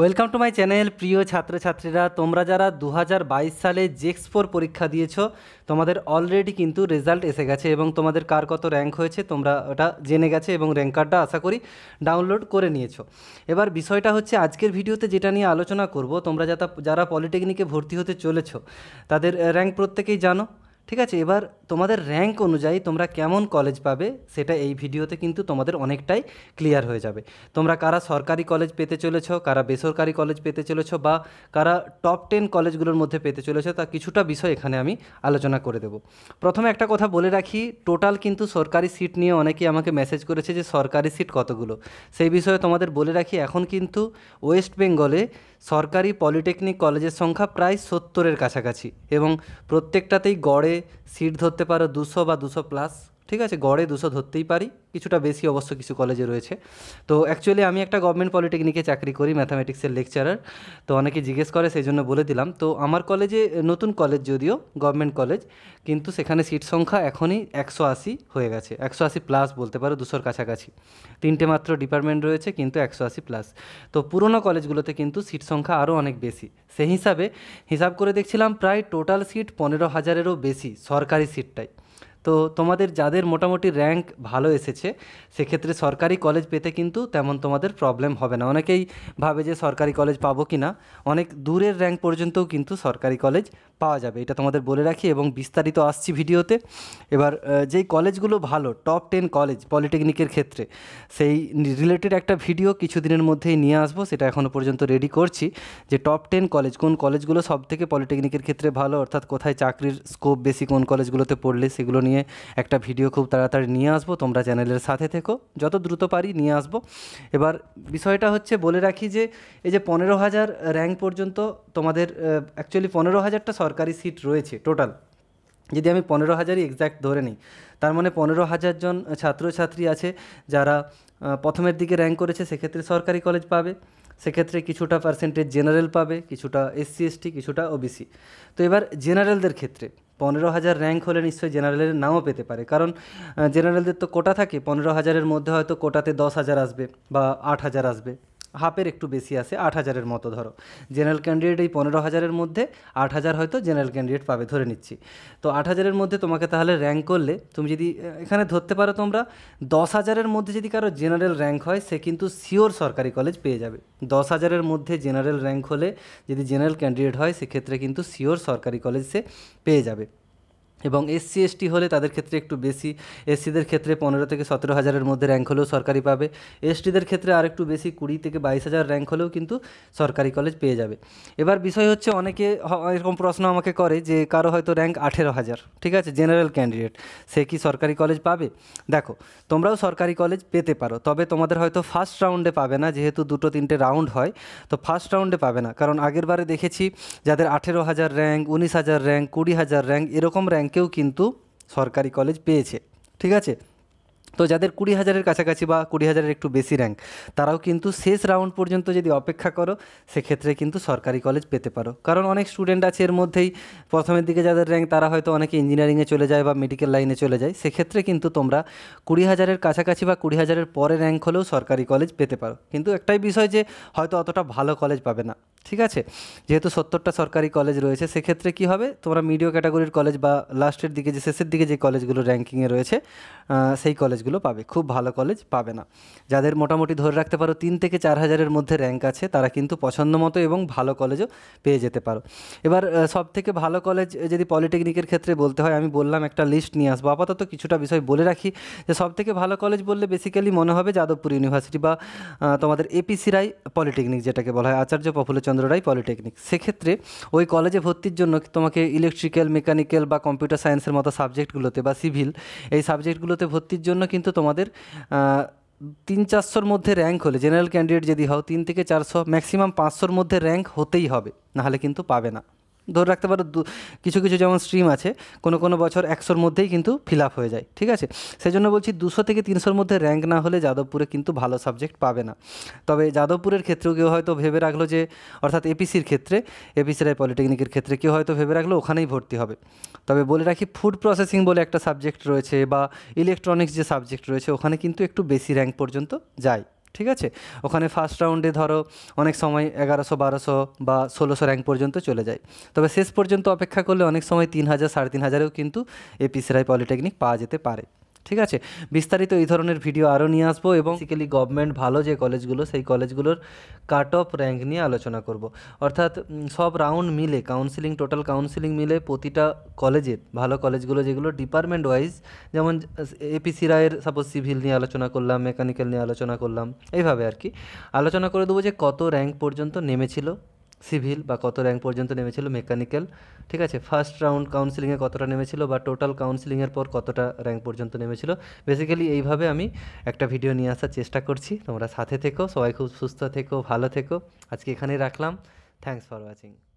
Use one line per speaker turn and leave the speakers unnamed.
welcome to my channel প্রিয় ছাত্রছাত্রীরা তোমরা যারা দু সালে জেক্স ফোর e পরীক্ষা দিয়েছো তোমাদের অলরেডি কিন্তু রেজাল্ট এসে গেছে এবং তোমাদের কার কত র্যাঙ্ক হয়েছে তোমরা ওটা জেনে গেছে এবং র্যাঙ্ক কার্ডটা আশা করি ডাউনলোড করে নিয়েছো এবার বিষয়টা হচ্ছে আজকের ভিডিওতে যেটা নিয়ে আলোচনা করব তোমরা যারা যারা পলিটেকনিকে ভর্তি হতে চলেছ তাদের র্যাঙ্ক প্রত্যেকেই জানো ঠিক আছে এবার তোমাদের র্যাঙ্ক অনুযায়ী তোমরা কেমন কলেজ পাবে সেটা এই ভিডিওতে কিন্তু তোমাদের অনেকটাই ক্লিয়ার হয়ে যাবে তোমরা কারা সরকারি কলেজ পেতে চলেছ কারা বেসরকারি কলেজ পেতে চলেছ বা কারা টপ টেন কলেজগুলোর মধ্যে পেতে চলেছ তা কিছুটা বিষয় এখানে আমি আলোচনা করে দেব প্রথমে একটা কথা বলে রাখি টোটাল কিন্তু সরকারি সিট নিয়ে অনেকেই আমাকে মেসেজ করেছে যে সরকারি সিট কতগুলো সেই বিষয়ে তোমাদের বলে রাখি এখন কিন্তু ওয়েস্ট বেঙ্গলে সরকারি পলিটেকনিক কলেজের সংখ্যা প্রায় সত্তরের কাছাকাছি এবং প্রত্যেকটাতেই গড়ে সিট ধরতে পারো দুশো বা দুশো প্লাস ঠিক আছে গড়ে দুশো ধরতেই পারি কিছুটা বেশি অবশ্য কিছু কলেজে রয়েছে তো অ্যাকচুয়ালি আমি একটা গভর্নমেন্ট পলিটেকনিকে চাকরি করি ম্যাথামেটিক্সের লেকচারার তো অনেকে জিজ্ঞেস করে সেই জন্য বলে দিলাম তো আমার কলেজে নতুন কলেজ যদিও গভর্নমেন্ট কলেজ কিন্তু সেখানে সিট সংখ্যা এখনই একশো আশি হয়ে গেছে একশো আশি প্লাস বলতে পারো দুশোর কাছাকাছি তিনটে মাত্র ডিপার্টমেন্ট রয়েছে কিন্তু একশো আশি প্লাস তো পুরোনো কলেজগুলোতে কিন্তু সিট সংখ্যা আরও অনেক বেশি সেই হিসাবে হিসাব করে দেখছিলাম প্রায় টোটাল সিট পনেরো হাজারেরও বেশি সরকারি সিটটাই তো তোমাদের যাদের মোটামুটি র্যাঙ্ক ভালো এসেছে সেক্ষেত্রে সরকারি কলেজ পেতে কিন্তু তেমন তোমাদের প্রবলেম হবে না অনেকেই ভাবে যে সরকারি কলেজ পাবো কি না অনেক দূরের র্যাঙ্ক পর্যন্তও কিন্তু সরকারি কলেজ পাওয়া যাবে এটা তোমাদের বলে রাখি এবং বিস্তারিত আসছি ভিডিওতে এবার যেই কলেজগুলো ভালো টপ টেন কলেজ পলিটেকনিকের ক্ষেত্রে সেই রিলেটেড একটা ভিডিও কিছুদিনের মধ্যেই নিয়ে আসবো সেটা এখনও পর্যন্ত রেডি করছি যে টপ টেন কলেজ কোন কলেজগুলো সব থেকে পলিটেকনিকের ক্ষেত্রে ভালো অর্থাৎ কোথায় চাকরির স্কোপ বেশি কোন কলেজগুলোতে পড়লে সেগুলো নিয়ে নিয়ে একটা ভিডিও খুব তাড়াতাড়ি নিয়ে আসবো তোমরা চ্যানেলের সাথে থেকো যত দ্রুত পারি নিয়ে আসবো এবার বিষয়টা হচ্ছে বলে রাখি যে এই যে পনেরো হাজার র্যাঙ্ক পর্যন্ত তোমাদের অ্যাকচুয়ালি পনেরো হাজারটা সরকারি সিট রয়েছে টোটাল যদি আমি পনেরো হাজারই এক্স্যাক্ট ধরে নিই তার মানে পনেরো হাজার জন ছাত্রছাত্রী আছে যারা প্রথমের দিকে র্যাঙ্ক করেছে সেক্ষেত্রে সরকারি কলেজ পাবে সেক্ষেত্রে কিছুটা পার্সেন্টেজ জেনারেল পাবে কিছুটা এসসি এসটি কিছুটা ওবিসি তো এবার জেনারেলদের ক্ষেত্রে পনেরো হাজার র্যাঙ্ক হলে নিশ্চয়ই জেনারেলের নামও পেতে পারে কারণ জেনারেলদের তো কোটা থাকে পনেরো হাজারের মধ্যে হয়তো কোটাতে দশ হাজার আসবে বা আট হাজার আসবে হাফের একটু বেশি আসে আট হাজারের মতো ধরো জেনারেল ক্যান্ডিডেট এই পনেরো হাজারের মধ্যে আট হাজার হয়তো জেনারেল ক্যান্ডিডেট পাবে ধরে নিচ্ছি তো আট হাজারের মধ্যে তোমাকে তাহলে র্যাঙ্ক করলে তুমি যদি এখানে ধরতে পারো তোমরা দশ হাজারের মধ্যে যদি কারো জেনারেল র্যাঙ্ক হয় সে কিন্তু শিওর সরকারি কলেজ পেয়ে যাবে দশ হাজারের মধ্যে জেনারেল র্যাঙ্ক হলে যদি জেনারেল ক্যান্ডিডেট হয় সেক্ষেত্রে কিন্তু শিওর সরকারি কলেজ সে পেয়ে যাবে এবং এসসি এসটি হলে তাদের ক্ষেত্রে একটু বেশি এসসিদের ক্ষেত্রে পনেরো থেকে সতেরো হাজারের মধ্যে র্যাঙ্ক হলেও সরকারি পাবে এসটিদের ক্ষেত্রে আর একটু বেশি কুড়ি থেকে বাইশ হাজার র্যাঙ্ক হলেও কিন্তু সরকারি কলেজ পেয়ে যাবে এবার বিষয় হচ্ছে অনেকে এরকম প্রশ্ন আমাকে করে যে কারো হয়তো র্যাঙ্ক আঠেরো হাজার ঠিক আছে জেনারেল ক্যান্ডিডেট সে কি সরকারি কলেজ পাবে দেখো তোমরাও সরকারি কলেজ পেতে পারো তবে তোমাদের হয়তো ফার্স্ট রাউন্ডে পাবে না যেহেতু দুটো তিনটে রাউন্ড হয় তো ফার্স্ট রাউন্ডে পাবে না কারণ আগের বারে দেখেছি যাদের আঠেরো হাজার র্যাঙ্ক উনিশ হাজার র্যাঙ্ক কুড়ি হাজার র্যাঙ্ক এরকম র্যাঙ্ক র্যাঙ্কেও কিন্তু সরকারি কলেজ পেয়েছে ঠিক আছে তো যাদের কুড়ি হাজারের কাছাকাছি বা কুড়ি হাজারের একটু বেশি র্যাঙ্ক তারাও কিন্তু শেষ রাউন্ড পর্যন্ত যদি অপেক্ষা করো সেক্ষেত্রে কিন্তু সরকারি কলেজ পেতে পারো কারণ অনেক স্টুডেন্ট আছে এর মধ্যেই প্রথমের দিকে যাদের র্যাঙ্ক তারা হয়তো অনেকে ইঞ্জিনিয়ারিংয়ে চলে যায় বা মেডিকেল লাইনে চলে যায় সেক্ষেত্রে কিন্তু তোমরা কুড়ি হাজারের কাছাকাছি বা কুড়ি হাজারের পরে র্যাঙ্ক হলেও সরকারি কলেজ পেতে পারো কিন্তু একটাই বিষয় যে হয়তো অতটা ভালো কলেজ পাবে না ঠিক আছে যেহেতু সত্তরটা সরকারি কলেজ রয়েছে সেক্ষেত্রে কি হবে তোমরা মিডিও ক্যাটাগরির কলেজ বা লাস্টের দিকে যে শেষের দিকে যে কলেজগুলো র্যাঙ্কিংয়ে রয়েছে সেই কলেজগুলো পাবে খুব ভালো কলেজ পাবে না যাদের মোটামুটি ধরে রাখতে পারো তিন থেকে চার হাজারের মধ্যে র্যাঙ্ক আছে তারা কিন্তু পছন্দ মতো এবং ভালো কলেজও পেয়ে যেতে পারো এবার সব থেকে ভালো কলেজ যদি পলিটেকনিকের ক্ষেত্রে বলতে হয় আমি বললাম একটা লিস্ট নিয়ে আসবো আপাতত কিছুটা বিষয় বলে রাখি যে সব থেকে ভালো কলেজ বললে বেসিক্যালি মনে হবে যাদবপুর ইউনিভার্সিটি বা তোমাদের এপিসি পলিটেকনিক যেটাকে বলা হয় আচার্য প্রফুল্ল সুভাষচন্দ্র রায় পলিটেকনিক সেক্ষেত্রে ওই কলেজে ভর্তির জন্য তোমাকে ইলেকট্রিক্যাল মেকানিক্যাল বা কম্পিউটার সায়েন্সের মতো সাবজেক্টগুলোতে বা সিভিল এই সাবজেক্টগুলোতে ভর্তির জন্য কিন্তু তোমাদের তিন চারশোর মধ্যে র্যাঙ্ক হলে জেনারেল ক্যান্ডিডেট যদি হও তিন থেকে চারশো ম্যাক্সিমাম পাঁচশোর মধ্যে র্যাঙ্ক হতেই হবে নাহলে কিন্তু পাবে না ধরে রাখতে পারো কিছু কিছু যেমন স্ট্রিম আছে কোনো কোনো বছর একশোর মধ্যেই কিন্তু ফিল আপ হয়ে যায় ঠিক আছে সেই জন্য বলছি দুশো থেকে তিনশোর মধ্যে র্যাঙ্ক না হলে যাদবপুরে কিন্তু ভালো সাবজেক্ট পাবে না তবে যাদবপুরের ক্ষেত্রেও কেউ হয়তো ভেবে রাখলো যে অর্থাৎ এপিসির ক্ষেত্রে এপিসির পলিটেকনিকের ক্ষেত্রে কেউ হয়তো ভেবে রাখলো ওখানেই ভর্তি হবে তবে বলে রাখি ফুড প্রসেসিং বলে একটা সাবজেক্ট রয়েছে বা ইলেকট্রনিক্স যে সাবজেক্ট রয়েছে ওখানে কিন্তু একটু বেশি র্যাঙ্ক পর্যন্ত যায় ঠিক আছে ওখানে ফার্স্ট রাউন্ডে ধরো অনেক সময় এগারোশো বারোশো বা ষোলোশো র্যাঙ্ক পর্যন্ত চলে যায় তবে শেষ পর্যন্ত অপেক্ষা করলে অনেক সময় তিন হাজার সাড়ে তিন হাজারেও কিন্তু এ রায় পলিটেকনিক পাওয়া যেতে পারে ঠিক আছে বিস্তারিত এই ধরনের ভিডিও আরও নিয়ে আসবো এবং বেসিক্যালি গভর্নমেন্ট ভালো যে কলেজগুলো সেই কলেজগুলোর কাট অফ র্যাঙ্ক নিয়ে আলোচনা করব অর্থাৎ সব রাউন্ড মিলে কাউন্সিলিং টোটাল কাউন্সিলিং মিলে প্রতিটা কলেজের ভালো কলেজগুলো যেগুলো ডিপার্টমেন্ট ওয়াইজ যেমন এপিসি রায়ের সাপোজ সিভিল নিয়ে আলোচনা করলাম মেকানিক্যাল নিয়ে আলোচনা করলাম এইভাবে আর কি আলোচনা করে দেবো যে কত র্যাঙ্ক পর্যন্ত নেমেছিল সিভিল বা কত র্যাঙ্ক পর্যন্ত নেমেছিল মেকানিক্যাল ঠিক আছে ফার্স্ট রাউন্ড কাউন্সিলিংয়ে কতটা নেমেছিল বা টোটাল কাউন্সিলিংয়ের পর কতটা র্যাঙ্ক পর্যন্ত নেমেছিল বেসিক্যালি এইভাবে আমি একটা ভিডিও নিয়ে আসার চেষ্টা করছি তোমরা সাথে থেকো সবাই খুব সুস্থ থেকো ভালো থেকো আজকে এখানেই রাখলাম থ্যাংকস ফর ওয়াচিং